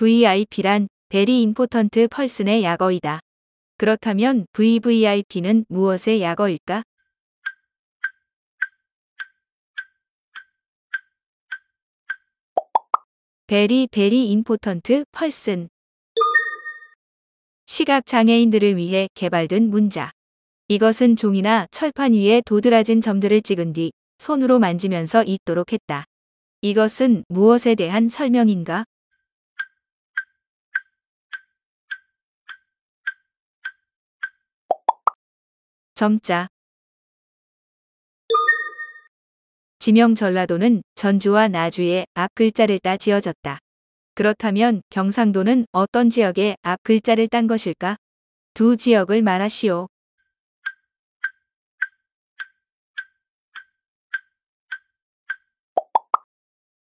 VIP란 베리 임포턴트 펄슨의 약어이다. 그렇다면 VVIP는 무엇의 약어일까? 베리 베리 임포턴트 펄슨 시각장애인들을 위해 개발된 문자 이것은 종이나 철판 위에 도드라진 점들을 찍은 뒤 손으로 만지면서 읽도록 했다. 이것은 무엇에 대한 설명인가? 점자 지명 전라도는 전주와 나주의 앞 글자를 따 지어졌다. 그렇다면 경상도는 어떤 지역의 앞 글자를 딴 것일까? 두 지역을 말하시오.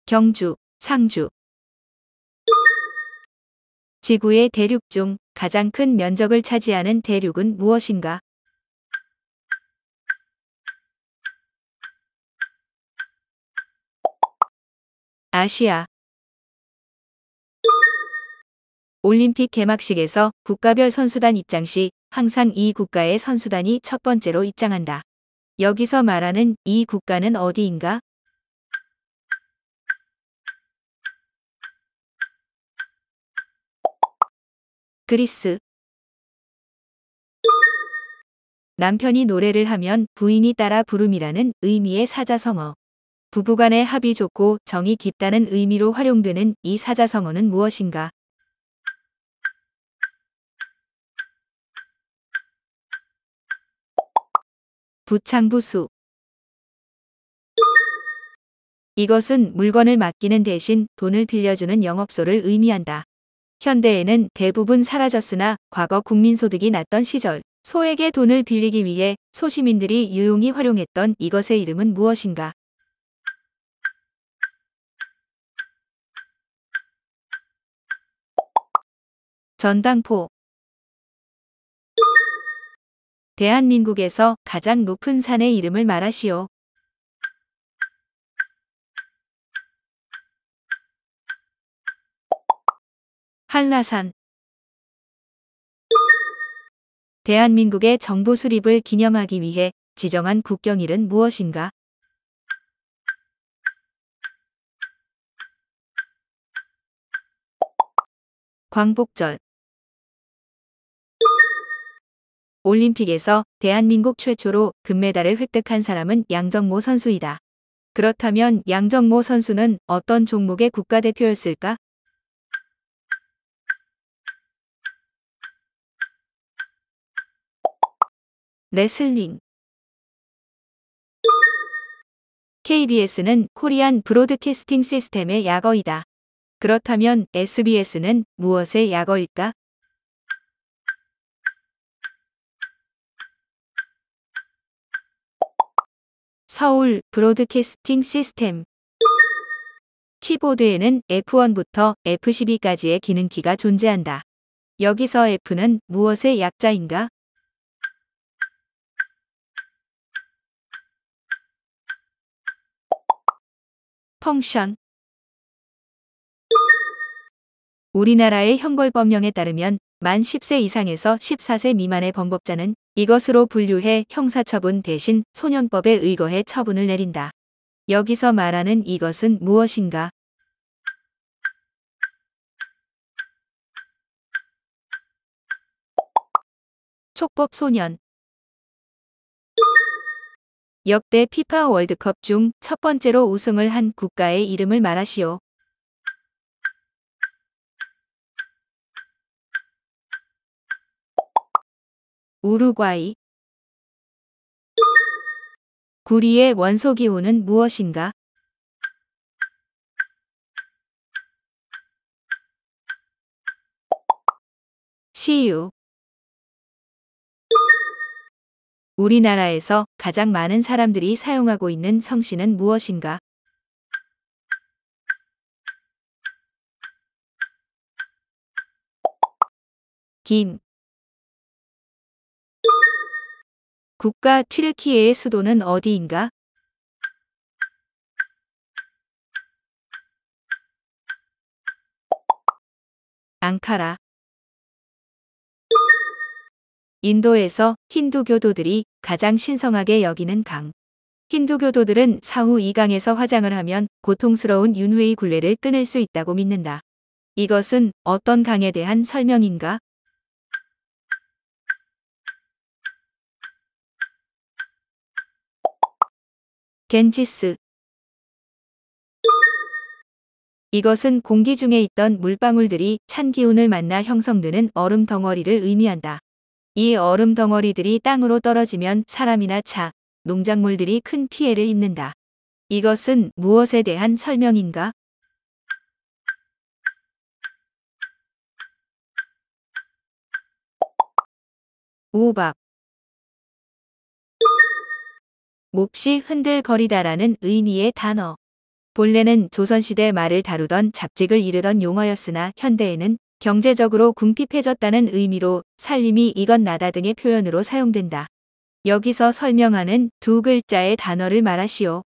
경주, 상주 지구의 대륙 중 가장 큰 면적을 차지하는 대륙은 무엇인가? 아시아 올림픽 개막식에서 국가별 선수단 입장 시 항상 이 국가의 선수단이 첫 번째로 입장한다. 여기서 말하는 이 국가는 어디인가? 그리스 남편이 노래를 하면 부인이 따라 부름이라는 의미의 사자성어 부부간의 합이 좋고 정이 깊다는 의미로 활용되는 이 사자성어는 무엇인가? 부창부수 이것은 물건을 맡기는 대신 돈을 빌려주는 영업소를 의미한다. 현대에는 대부분 사라졌으나 과거 국민소득이 낮던 시절 소에게 돈을 빌리기 위해 소시민들이 유용히 활용했던 이것의 이름은 무엇인가? 전당포 대한민국에서 가장 높은 산의 이름을 말하시오. 한라산 대한민국의 정부 수립을 기념하기 위해 지정한 국경일은 무엇인가? 광복절 올림픽에서 대한민국 최초로 금메달을 획득한 사람은 양정모 선수이다. 그렇다면 양정모 선수는 어떤 종목의 국가대표였을까? 레슬링 KBS는 코리안 브로드캐스팅 시스템의 약어이다. 그렇다면 SBS는 무엇의 약어일까? 서울 브로드캐스팅 시스템 키보드에는 F1부터 F12까지의 기능키가 존재한다. 여기서 F는 무엇의 약자인가? 펑션 우리나라의 형벌법령에 따르면 만 10세 이상에서 14세 미만의 범법자는 이것으로 분류해 형사처분 대신 소년법에 의거해 처분을 내린다. 여기서 말하는 이것은 무엇인가? 촉법 소년 역대 피파 월드컵 중 첫 번째로 우승을 한 국가의 이름을 말하시오. 우루과이 구리의 원소 기호는 무엇인가? 시유 우리나라에서 가장 많은 사람들이 사용하고 있는 성씨는 무엇인가? 김 국가 트르키예의 수도는 어디인가? 앙카라 인도에서 힌두교도들이 가장 신성하게 여기는 강. 힌두교도들은 사후 이 강에서 화장을 하면 고통스러운 윤회의 굴레를 끊을 수 있다고 믿는다. 이것은 어떤 강에 대한 설명인가? 겐지스 이것은 공기 중에 있던 물방울들이 찬 기운을 만나 형성되는 얼음 덩어리를 의미한다. 이 얼음 덩어리들이 땅으로 떨어지면 사람이나 차, 농작물들이 큰 피해를 입는다. 이것은 무엇에 대한 설명인가? 우박 몹시 흔들거리다라는 의미의 단어. 본래는 조선시대 말을 다루던 잡직을 이르던 용어였으나 현대에는 경제적으로 궁핍해졌다는 의미로 살림이 이건 나다 등의 표현으로 사용된다. 여기서 설명하는 두 글자의 단어를 말하시오.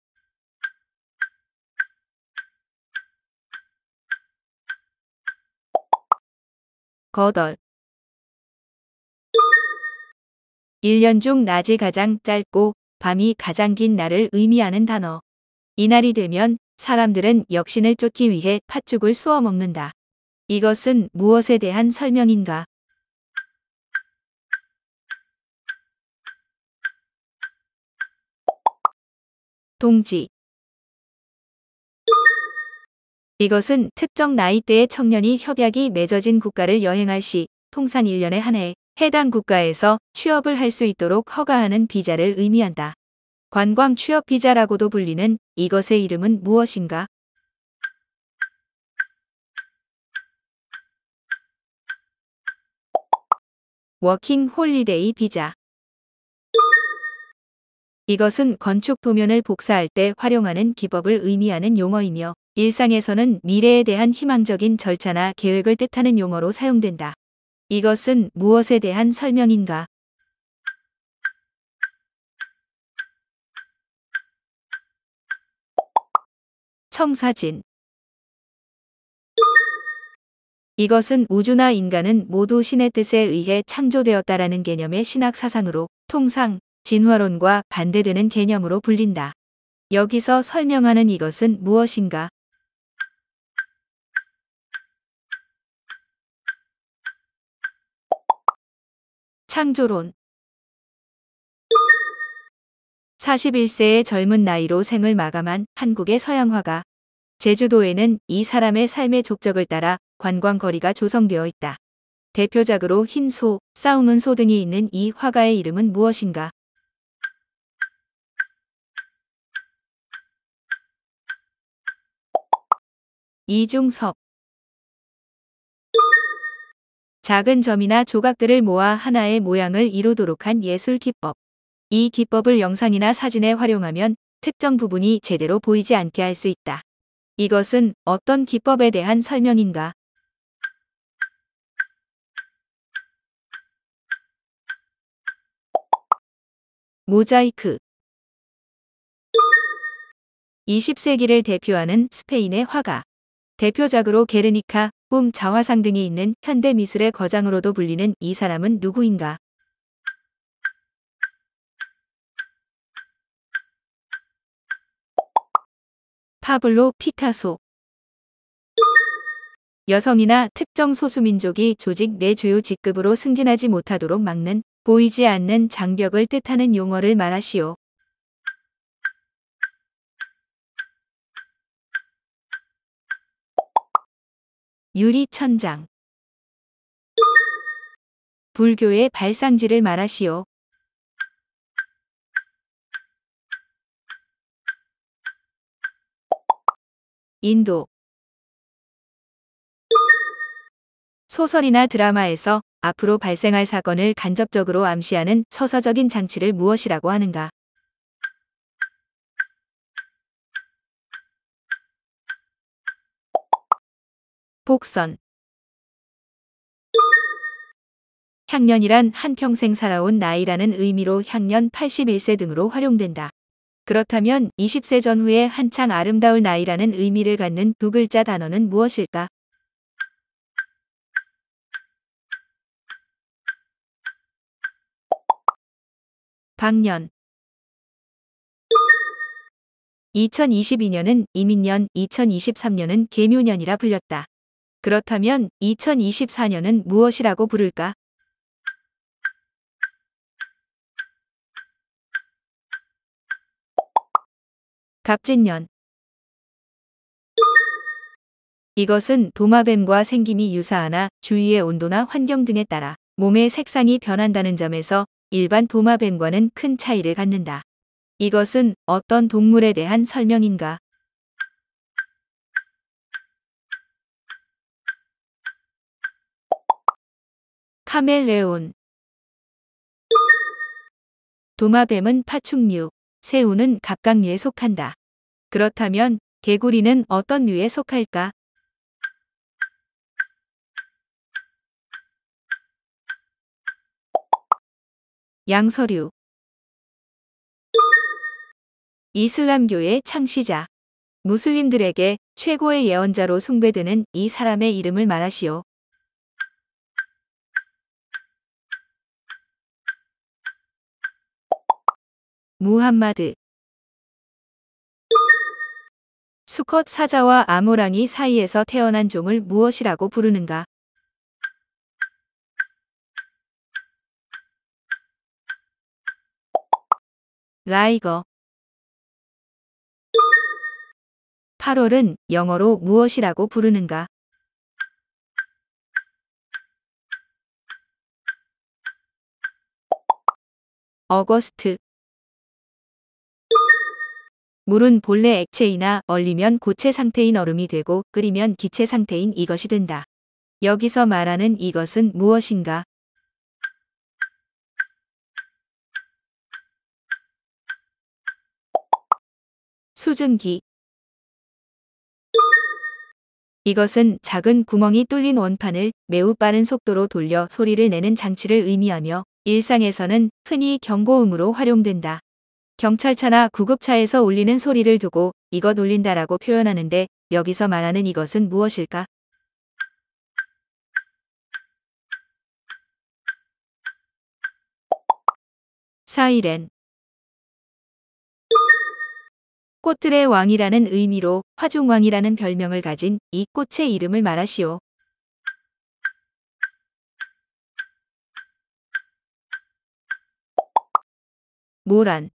거덜 1년 중 낮이 가장 짧고 밤이 가장 긴 날을 의미하는 단어. 이날이 되면 사람들은 역신을 쫓기 위해 팥죽을 쏘아 먹는다. 이것은 무엇에 대한 설명인가? 동지 이것은 특정 나이대의 청년이 협약이 맺어진 국가를 여행할 시 통산 1년에 한해 해당 국가에서 취업을 할 수 있도록 허가하는 비자를 의미한다. 관광 취업 비자라고도 불리는 이것의 이름은 무엇인가? 워킹 홀리데이 비자 이것은 건축 도면을 복사할 때 활용하는 기법을 의미하는 용어이며 일상에서는 미래에 대한 희망적인 절차나 계획을 뜻하는 용어로 사용된다. 이것은 무엇에 대한 설명인가? 청사진 이것은 우주나 인간은 모두 신의 뜻에 의해 창조되었다라는 개념의 신학 사상으로 통상 진화론과 반대되는 개념으로 불린다. 여기서 설명하는 이것은 무엇인가? 창조론 41세의 젊은 나이로 생을 마감한 한국의 서양화가 제주도에는 이 사람의 삶의 족적을 따라 관광거리가 조성되어 있다. 대표작으로 흰 소, 싸움은소 등이 있는 이 화가의 이름은 무엇인가? 이중섭 작은 점이나 조각들을 모아 하나의 모양을 이루도록 한 예술 기법. 이 기법을 영상이나 사진에 활용하면 특정 부분이 제대로 보이지 않게 할 수 있다. 이것은 어떤 기법에 대한 설명인가? 모자이크 20세기를 대표하는 스페인의 화가 대표작으로 게르니카, 꿈, 자화상 등이 있는 현대미술의 거장으로도 불리는 이 사람은 누구인가? 파블로 피카소 여성이나 특정 소수민족이 조직 내 주요 직급으로 승진하지 못하도록 막는 보이지 않는 장벽을 뜻하는 용어를 말하시오. 유리천장 불교의 발상지를 말하시오. 인도 소설이나 드라마에서 앞으로 발생할 사건을 간접적으로 암시하는 서사적인 장치를 무엇이라고 하는가? 복선 향년이란 한평생 살아온 나이라는 의미로 향년 81세 등으로 활용된다. 그렇다면 20세 전후에 한창 아름다울 나이라는 의미를 갖는 두 글자 단어는 무엇일까? 박년 2022년은 이민년, 2023년은 개묘년이라 불렸다. 그렇다면 2024년은 무엇이라고 부를까? 갑진년 이것은 도마뱀과 생김이 유사하나 주위의 온도나 환경 등에 따라 몸의 색상이 변한다는 점에서 일반 도마뱀과는 큰 차이를 갖는다. 이것은 어떤 동물에 대한 설명인가? 카멜레온 도마뱀은 파충류, 새우는 갑각류에 속한다. 그렇다면 개구리는 어떤 류에 속할까? 양서류 이슬람교의 창시자 무슬림들에게 최고의 예언자로 숭배되는 이 사람의 이름을 말하시오. 무함마드 수컷 사자와 아모랑이 사이에서 태어난 종을 무엇이라고 부르는가? 라이거 8월은 영어로 무엇이라고 부르는가? 어거스트 물은 본래 액체이나 얼리면 고체 상태인 얼음이 되고 끓이면 기체 상태인 이것이 된다. 여기서 말하는 이것은 무엇인가? 수증기 이것은 작은 구멍이 뚫린 원판을 매우 빠른 속도로 돌려 소리를 내는 장치를 의미하며 일상에서는 흔히 경고음으로 활용된다. 경찰차나 구급차에서 울리는 소리를 두고 이것 울린다라고 표현하는데 여기서 말하는 이것은 무엇일까? 사이렌 꽃들의 왕이라는 의미로 화중왕이라는 별명을 가진 이 꽃의 이름을 말하시오. 모란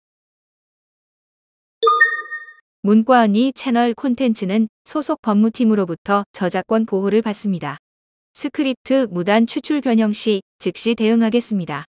문과 언니 채널 콘텐츠는 소속 법무팀으로부터 저작권 보호를 받습니다. 스크립트 무단 추출 변형 시 즉시 대응하겠습니다.